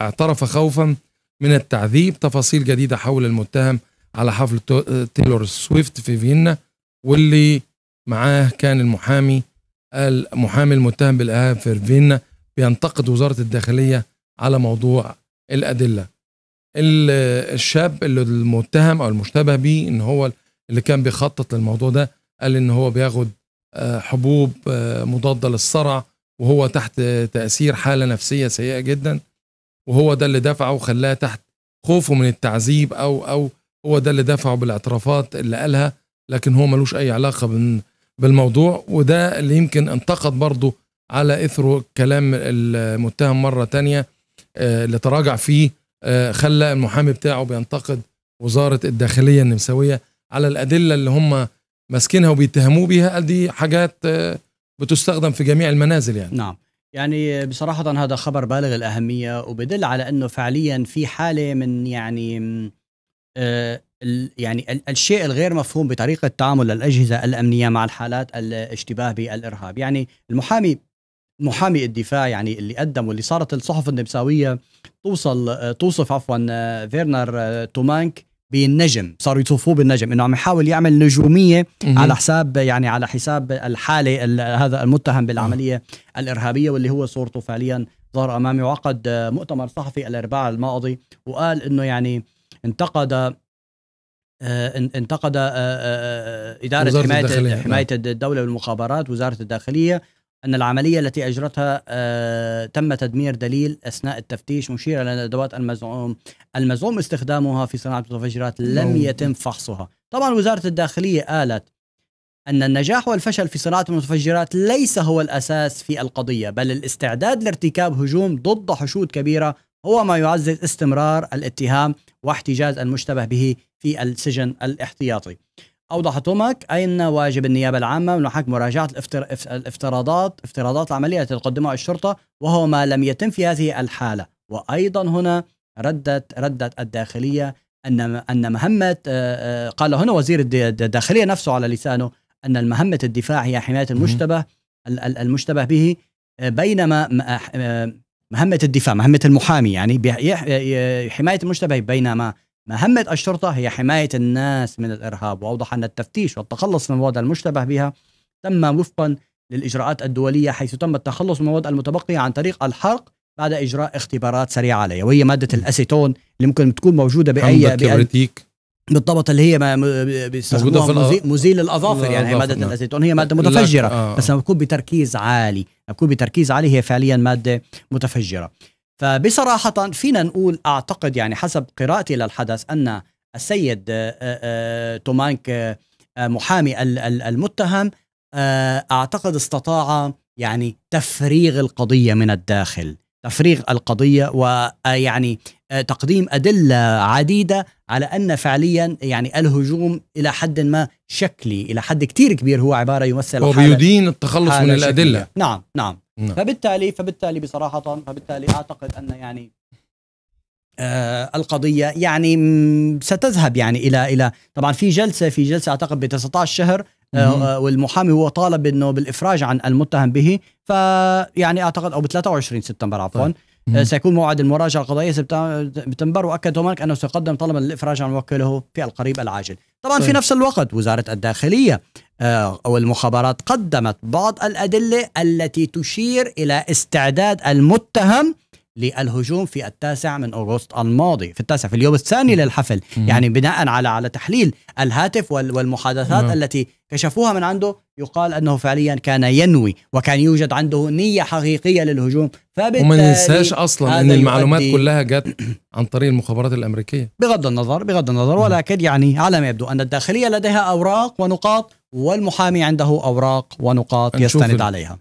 اعترف خوفا من التعذيب تفاصيل جديدة حول المتهم على حفل تيلور سويفت في فيينا واللي معاه كان المحامي المحامي المتهم بالإرهاب في فيينا بينتقد وزارة الداخلية على موضوع الأدلة الشاب اللي المتهم أو المشتبه به إن هو اللي كان بيخطط للموضوع ده قال إن هو بياخد آه، حبوب آه، مضادة للصرع وهو تحت تأثير حالة نفسية سيئة جدا وهو ده اللي دفعه وخلاه تحت خوفه من التعذيب او او هو ده اللي دفعه بالاعترافات اللي قالها لكن هو ملوش اي علاقه بالموضوع وده اللي يمكن انتقد برضه على اثره كلام المتهم مره تانية آه، اللي تراجع فيه آه، خلى المحامي بتاعه بينتقد وزاره الداخليه النمساويه على الادله اللي هم ماسكينها وبيتهموه بيها قال دي حاجات آه، بتستخدم في جميع المنازل يعني نعم يعني بصراحة هذا خبر بالغ الأهمية وبدل على أنه فعليا في حالة من يعني آه، يعني الشيء الغير مفهوم بطريقة تعامل الأجهزة الأمنية مع الحالات الاشتباه بالإرهاب يعني المحامي محامي الدفاع يعني اللي قدم واللي صارت الصحف النمساوية توصل آه، توصف عفوا آه، فيرنر تومانك بالنجم صاروا يطوفوه بالنجم انه عم يحاول يعمل نجوميه على حساب يعني على حساب الحاله هذا المتهم بالعمليه الارهابيه واللي هو صورته فعليا ظهر امامي وعقد مؤتمر صحفي الاربعاء الماضي وقال انه يعني انتقد آه، انتقد آه، آه، اداره حمايه الداخلية. حمايه الدوله والمخابرات وزاره الداخليه أن العملية التي أجرتها آه، تم تدمير دليل أثناء التفتيش مشير إلى الأدوات المزعوم المزعوم استخدامها في صناعة المتفجرات لم يتم فحصها طبعا وزارة الداخلية قالت أن النجاح والفشل في صناعة المتفجرات ليس هو الأساس في القضية بل الاستعداد لارتكاب هجوم ضد حشود كبيرة هو ما يعزز استمرار الاتهام واحتجاز المشتبه به في السجن الاحتياطي أوضح توماك أن واجب النيابة العامة من حق مراجعة الافتراضات افتراضات العملية التي تقدمها الشرطة وهو ما لم يتم في هذه الحالة وأيضا هنا ردت ردت الداخلية أن أن مهمة آه، آه، قال هنا وزير الداخلية نفسه على لسانه أن مهمة الدفاع هي حماية المشتبه المشتبه به آه، بينما مهمة الدفاع مهمة المحامي يعني حماية المشتبه بينما مهمة الشرطة هي حماية الناس من الإرهاب وأوضح أن التفتيش والتخلص من المواد المشتبه بها تم وفقا للإجراءات الدولية حيث تم التخلص من المواد المتبقية عن طريق الحرق بعد إجراء اختبارات سريعة عليها وهي مادة الأسيتون اللي ممكن تكون موجودة بأي كبريتيك بالضبط اللي هي بيستخدموها مزيل الاظافر يعني ماده نعم. الاسيتون هي ماده متفجره آه. بس لما بتكون بتركيز عالي بتكون بتركيز عالي هي فعليا ماده متفجره فبصراحة فينا نقول أعتقد يعني حسب قراءتي للحدث أن السيد آه، آه، آه، تومانك محامي المتهم أعتقد استطاع يعني تفريغ القضية من الداخل تفريغ القضية ويعني تقديم أدلة عديدة على أن فعليا يعني الهجوم إلى حد ما شكلي إلى حد كتير كبير هو عبارة يمثل وبيدين التخلص من الأدلة نعم نعم نعم. فبالتالي فبالتالي بصراحه فبالتالي اعتقد ان يعني آه، القضيه يعني ستذهب يعني الى الى طبعا في جلسه في جلسه اعتقد ب 19 شهر آه، آه، والمحامي هو طالب انه بالافراج عن المتهم به فيعني اعتقد او ب 23 سبتمبر عفوا طيب. آه، سيكون موعد المراجعه القضائيه سبتمبر واكد هناك انه سيقدم طلبا للافراج عن وكيله في القريب العاجل طبعا في نفس الوقت وزاره الداخليه آه، او المخابرات قدمت بعض الادله التي تشير الى استعداد المتهم للهجوم في التاسع من أغسطس الماضي في التاسع في اليوم الثاني للحفل مم. يعني بناء على على تحليل الهاتف والمحادثات مم. نعم. التي كشفوها من عنده يقال أنه فعليا كان ينوي وكان يوجد عنده نية حقيقية للهجوم فبالتالي وما ننساش أصلا أن المعلومات كلها جت عن طريق المخابرات الأمريكية بغض النظر بغض النظر مم. ولكن يعني على ما يبدو أن الداخلية لديها أوراق ونقاط والمحامي عنده أوراق ونقاط يستند عليها